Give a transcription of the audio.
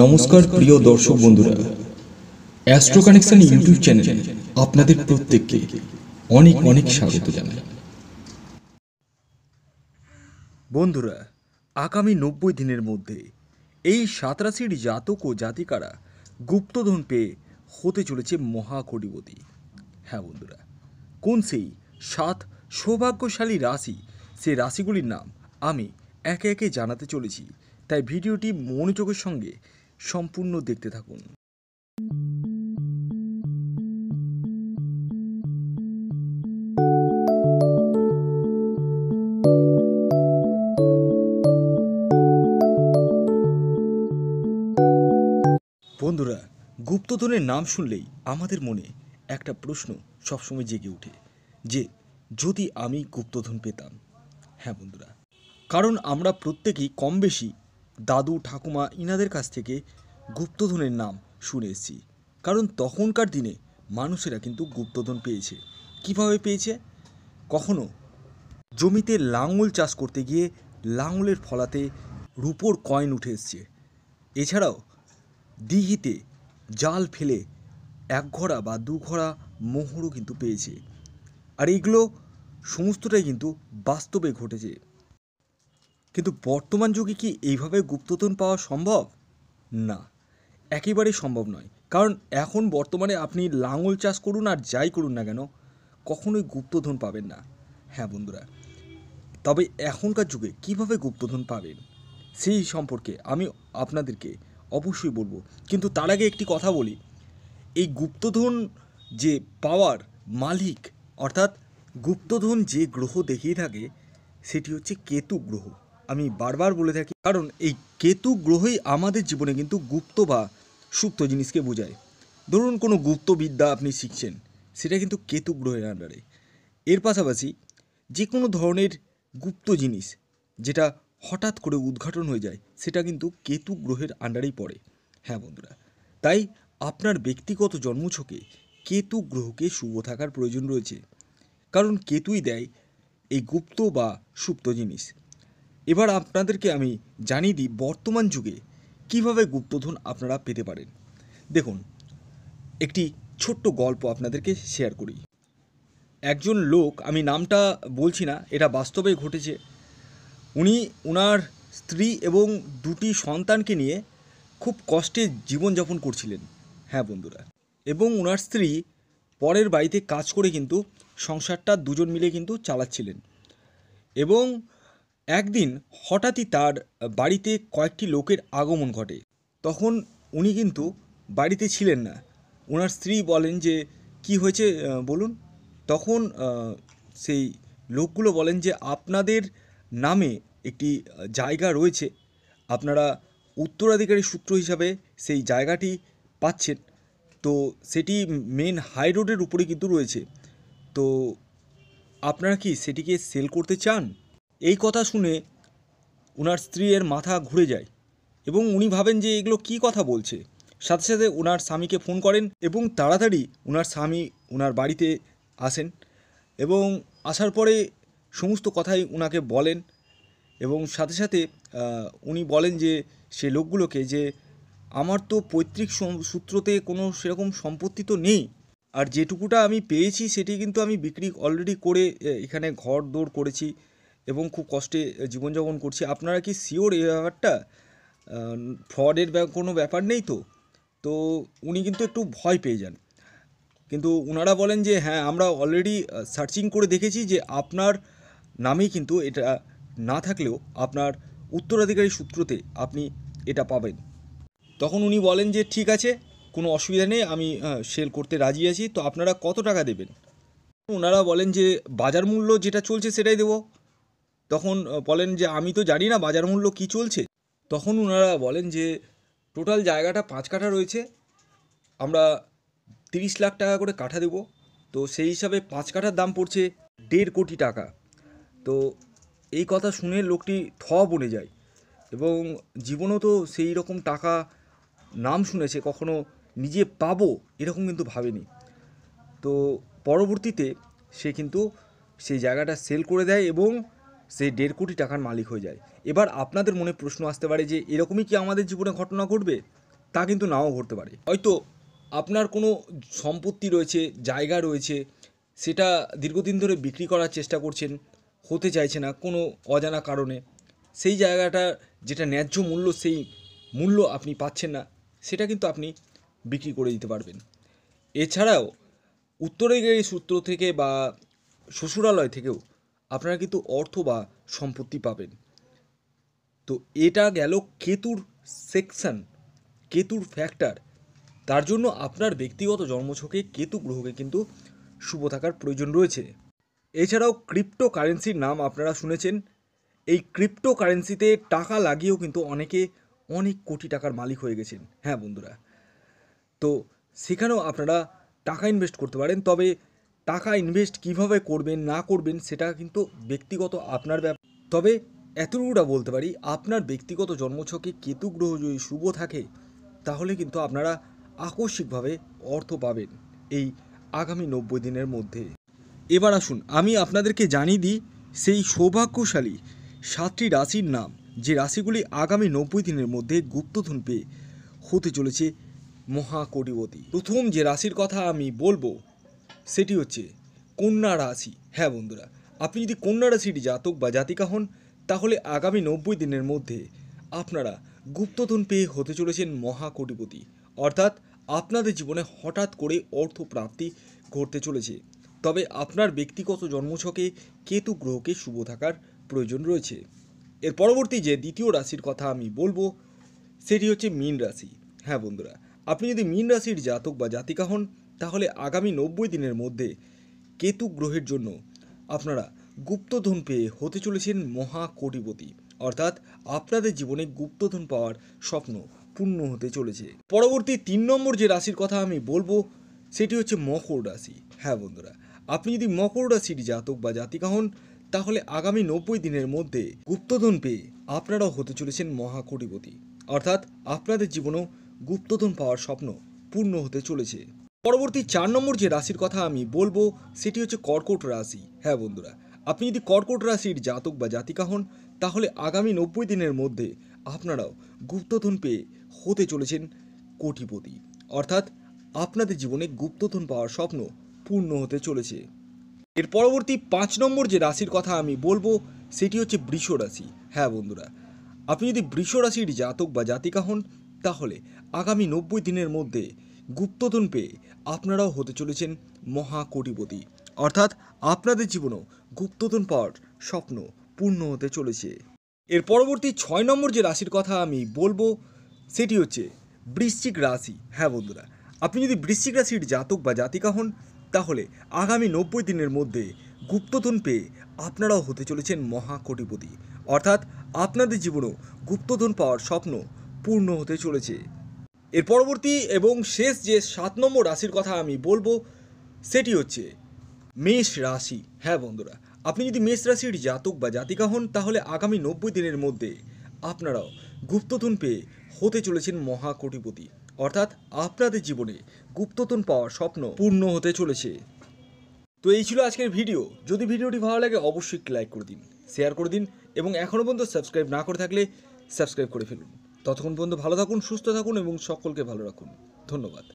নমস্কার প্রিয় দর্শক বন্ধুরা অ্যাস্ট্রো কানেকশন ইউটিউব চ্যানেলে আপনাদের প্রত্যেককে অনেক অনেক স্বাগত জানাই বন্ধুরা আগামী নব্বই দিনের মধ্যে এই সাঁতরাশির জাতক ও জাতিকারা গুপ্তধন পেয়ে হতে চলেছে মহাকটিপতি হ্যাঁ বন্ধুরা কোন সেই সাত সৌভাগ্যশালী রাশি সে রাশিগুলির নাম আমি একে একে জানাতে চলেছি তাই ভিডিওটি মনোযোগের সঙ্গে সম্পূর্ণ দেখতে থাকুন বন্ধুরা গুপ্তধনের নাম শুনলেই আমাদের মনে একটা প্রশ্ন সবসময় জেগে ওঠে যে যদি আমি গুপ্তধন পেতাম হ্যাঁ বন্ধুরা কারণ আমরা প্রত্যেকেই কম বেশি দাদু ঠাকুমা ইনাদের কাছ থেকে গুপ্তধনের নাম শুনে এসেছি কারণ তখনকার দিনে মানুষেরা কিন্তু গুপ্তধন পেয়েছে কিভাবে পেয়েছে কখনো জমিতে লাঙল চাষ করতে গিয়ে লাঙলের ফলাতে রুপোর কয়েন উঠে এসছে এছাড়াও দিঘিতে জাল ফেলে এক ঘোড়া বা দু ঘোড়া মোহরও কিন্তু পেয়েছে আর এইগুলো সমস্তটাই কিন্তু বাস্তবে ঘটেছে কিন্তু বর্তমান যুগে কি এইভাবে গুপ্তধন পাওয়া সম্ভব না একেবারেই সম্ভব নয় কারণ এখন বর্তমানে আপনি লাঙল চাষ করুন আর যাই করুন না কেন কখনোই গুপ্তধন পাবেন না হ্যাঁ বন্ধুরা তবে এখনকার যুগে কিভাবে গুপ্তধন পাবেন সেই সম্পর্কে আমি আপনাদেরকে অবশ্যই বলবো কিন্তু তার আগে একটি কথা বলি এই গুপ্তধন যে পাওয়ার মালিক অর্থাৎ গুপ্তধন যে গ্রহ দেখিয়ে থাকে সেটি হচ্ছে কেতু গ্রহ আমি বারবার বলে থাকি কারণ এই কেতু গ্রহই আমাদের জীবনে কিন্তু গুপ্ত বা সুপ্ত জিনিসকে বোঝায় ধরুন কোনো গুপ্ত বিদ্যা আপনি শিখছেন সেটা কিন্তু কেতু গ্রহের আন্ডারে এর পাশাপাশি যে কোনো ধরনের গুপ্ত জিনিস যেটা হঠাৎ করে উদ্ঘাটন হয়ে যায় সেটা কিন্তু কেতু গ্রহের আন্ডারেই পড়ে হ্যাঁ বন্ধুরা তাই আপনার ব্যক্তিগত জন্মছকে কেতু গ্রহকে শুভ থাকার প্রয়োজন রয়েছে কারণ কেতুই দেয় এই গুপ্ত বা সুপ্ত জিনিস এবার আপনাদেরকে আমি জানিয়ে দিই বর্তমান যুগে কিভাবে গুপ্তধন আপনারা পেতে পারেন দেখুন একটি ছোট্ট গল্প আপনাদেরকে শেয়ার করি একজন লোক আমি নামটা বলছি না এটা বাস্তবে ঘটেছে উনি ওনার স্ত্রী এবং দুটি সন্তানকে নিয়ে খুব কষ্টে জীবনযাপন করছিলেন হ্যাঁ বন্ধুরা এবং ওনার স্ত্রী পরের বাড়িতে কাজ করে কিন্তু সংসারটা দুজন মিলে কিন্তু চালাচ্ছিলেন এবং একদিন হঠাৎই তার বাড়িতে কয়েকটি লোকের আগমন ঘটে তখন উনি কিন্তু বাড়িতে ছিলেন না ওনার স্ত্রী বলেন যে কি হয়েছে বলুন তখন সেই লোকগুলো বলেন যে আপনাদের নামে একটি জায়গা রয়েছে আপনারা উত্তরাধিকারী সূত্র হিসাবে সেই জায়গাটি পাচ্ছেন তো সেটি মেন হাই রোডের উপরে কিন্তু রয়েছে তো আপনারা কি সেটিকে সেল করতে চান এই কথা শুনে ওনার স্ত্রীর মাথা ঘুরে যায় এবং উনি ভাবেন যে এগুলো কি কথা বলছে সাথে সাথে ওনার স্বামীকে ফোন করেন এবং তাড়াতাড়ি ওনার স্বামী ওনার বাড়িতে আসেন এবং আসার পরে সমস্ত কথাই ওনাকে বলেন এবং সাথে সাথে উনি বলেন যে সে লোকগুলোকে যে আমার তো পৈতৃক সূত্রতে কোনো সেরকম সম্পত্তি তো নেই আর যেটুকুটা আমি পেয়েছি সেটি কিন্তু আমি বিক্রি অলরেডি করে এখানে ঘর দৌড় করেছি এবং খুব কষ্টে জীবনযাপন করছি আপনারা কি শিওর এই ব্যাপারটা ফ্রডের কোনো ব্যাপার নেই তো তো উনি কিন্তু একটু ভয় পেয়ে যান কিন্তু ওনারা বলেন যে হ্যাঁ আমরা অলরেডি সার্চিং করে দেখেছি যে আপনার নামেই কিন্তু এটা না থাকলেও আপনার উত্তরাধিকারী সূত্রতে আপনি এটা পাবেন তখন উনি বলেন যে ঠিক আছে কোনো অসুবিধা নেই আমি সেল করতে রাজি আছি তো আপনারা কত টাকা দেবেন ওনারা বলেন যে বাজার মূল্য যেটা চলছে সেটাই দেবো তখন বলেন যে আমি তো জানি না বাজার মূল্য কী চলছে তখন ওনারা বলেন যে টোটাল জায়গাটা পাঁচ কাঠা রয়েছে আমরা তিরিশ লাখ টাকা করে কাঠা দেব তো সেই হিসাবে পাঁচ কাঠার দাম পড়ছে দেড় কোটি টাকা তো এই কথা শুনে লোকটি থ বনে যায় এবং জীবনেও তো সেই রকম টাকা নাম শুনেছে কখনো নিজে পাবো এরকম কিন্তু ভাবেনি তো পরবর্তীতে সে কিন্তু সেই জায়গাটা সেল করে দেয় এবং সে দেড় কোটি টাকার মালিক হয়ে যায় এবার আপনাদের মনে প্রশ্ন আসতে পারে যে এরকমই কি আমাদের জীবনে ঘটনা ঘটবে তা কিন্তু নাও ঘটতে পারে হয়তো আপনার কোনো সম্পত্তি রয়েছে জায়গা রয়েছে সেটা দীর্ঘদিন ধরে বিক্রি করার চেষ্টা করছেন হতে চাইছে না কোনো অজানা কারণে সেই জায়গাটা যেটা ন্যায্য মূল্য সেই মূল্য আপনি পাচ্ছেন না সেটা কিন্তু আপনি বিক্রি করে দিতে পারবেন এছাড়াও উত্তরে সূত্র থেকে বা শ্বশুরালয় থেকেও আপনারা কিন্তু অর্থ বা সম্পত্তি পাবেন তো এটা গেল কেতুর সেকশন কেতুর ফ্যাক্টর তার জন্য আপনার ব্যক্তিগত জন্মছকে কেতু গ্রহকে কিন্তু শুভ থাকার প্রয়োজন রয়েছে এছাড়াও ক্রিপ্টো কারেন্সির নাম আপনারা শুনেছেন এই ক্রিপ্টো কারেন্সিতে টাকা লাগিয়েও কিন্তু অনেকে অনেক কোটি টাকার মালিক হয়ে গেছেন হ্যাঁ বন্ধুরা তো সেখানেও আপনারা টাকা ইনভেস্ট করতে পারেন তবে টাকা ইনভেস্ট কিভাবে করবেন না করবেন সেটা কিন্তু ব্যক্তিগত আপনার ব্যাপার তবে এতটুকুটা বলতে পারি আপনার ব্যক্তিগত জন্মছকে কেতু গ্রহ যদি শুভ থাকে তাহলে কিন্তু আপনারা আকস্মিকভাবে অর্থ পাবেন এই আগামী নব্বই দিনের মধ্যে এবার আসুন আমি আপনাদেরকে জানিয়ে দিই সেই সৌভাগ্যশালী সাতটি রাশির নাম যে রাশিগুলি আগামী নব্বই দিনের মধ্যে গুপ্তধন পেয়ে হতে চলেছে মহাকটিপতি প্রথম যে রাশির কথা আমি বলবো সেটি হচ্ছে কন্যা রাশি হ্যাঁ বন্ধুরা আপনি যদি কন্যা রাশির জাতক বা জাতিকা হন তাহলে আগামী নব্বই দিনের মধ্যে আপনারা গুপ্তধন পেয়ে হতে চলেছেন মহাকোটিপতি অর্থাৎ আপনাদের জীবনে হঠাৎ করে অর্থ প্রাপ্তি ঘটতে চলেছে তবে আপনার ব্যক্তিগত জন্মছকে কেতু গ্রহকে শুভ থাকার প্রয়োজন রয়েছে এর পরবর্তী যে দ্বিতীয় রাশির কথা আমি বলবো সেটি হচ্ছে মীন রাশি হ্যাঁ বন্ধুরা আপনি যদি মীন রাশির জাতক বা জাতিকা হন তাহলে আগামী নব্বই দিনের মধ্যে কেতু গ্রহের জন্য আপনারা গুপ্তধন পেয়ে হতে চলেছেন মহা কোটিপতি অর্থাৎ আপনাদের জীবনে গুপ্তধন পাওয়ার স্বপ্ন পূর্ণ হতে চলেছে পরবর্তী তিন নম্বর যে রাশির কথা আমি বলবো সেটি হচ্ছে মকর রাশি হ্যাঁ বন্ধুরা আপনি যদি মকর রাশির জাতক বা জাতিকা হন তাহলে আগামী নব্বই দিনের মধ্যে গুপ্তধন পেয়ে আপনারাও হতে চলেছেন মহাকোটিপতি অর্থাৎ আপনাদের জীবনেও গুপ্তধন পাওয়ার স্বপ্ন পূর্ণ হতে চলেছে পরবর্তী চার নম্বর যে রাশির কথা আমি বলবো সেটি হচ্ছে কর্কট রাশি হ্যাঁ বন্ধুরা আপনি যদি কর্কট রাশির জাতক বা জাতিকা হন তাহলে আগামী নব্বই দিনের মধ্যে আপনারাও গুপ্তধন পেয়ে হতে চলেছেন কোটিপতি অর্থাৎ আপনাদের জীবনে গুপ্তধন পাওয়ার স্বপ্ন পূর্ণ হতে চলেছে এর পরবর্তী পাঁচ নম্বর যে রাশির কথা আমি বলবো সেটি হচ্ছে বৃষ রাশি হ্যাঁ বন্ধুরা আপনি যদি বৃষ রাশির জাতক বা জাতিকা হন তাহলে আগামী নব্বই দিনের মধ্যে গুপ্তধন পেয়ে আপনারাও হতে চলেছেন মহা কোটিপতি অর্থাৎ আপনাদের জীবনও গুপ্তধন পাওয়ার স্বপ্ন পূর্ণ হতে চলেছে এর পরবর্তী ছয় নম্বর যে রাশির কথা আমি বলবো সেটি হচ্ছে বৃশ্চিক রাশি হ্যাঁ বন্ধুরা আপনি যদি বৃশ্চিক রাশির জাতক বা জাতিকা হন তাহলে আগামী নব্বই দিনের মধ্যে গুপ্তধন পেয়ে আপনারাও হতে চলেছেন মহা কোটিপতি অর্থাৎ আপনাদের জীবনও গুপ্তধন পাওয়ার স্বপ্ন পূর্ণ হতে চলেছে এর পরবর্তী এবং শেষ যে সাত নম্বর রাশির কথা আমি বলবো সেটি হচ্ছে মেষ রাশি হ্যাঁ বন্ধুরা আপনি যদি মেষ রাশির জাতক বা জাতিকা হন তাহলে আগামী নব্বই দিনের মধ্যে আপনারাও গুপ্তধন পেয়ে হতে চলেছেন মহাকোটিপতি অর্থাৎ আপনাদের জীবনে গুপ্তধন পাওয়ার স্বপ্ন পূর্ণ হতে চলেছে তো এই ছিল আজকের ভিডিও যদি ভিডিওটি ভালো লাগে অবশ্যই লাইক করে দিন শেয়ার করে দিন এবং এখনও পর্যন্ত সাবস্ক্রাইব না করে থাকলে সাবস্ক্রাইব করে ফেলুন ততক্ষণ পর্যন্ত ভালো থাকুন সুস্থ থাকুন এবং সকলকে ভালো রাখুন ধন্যবাদ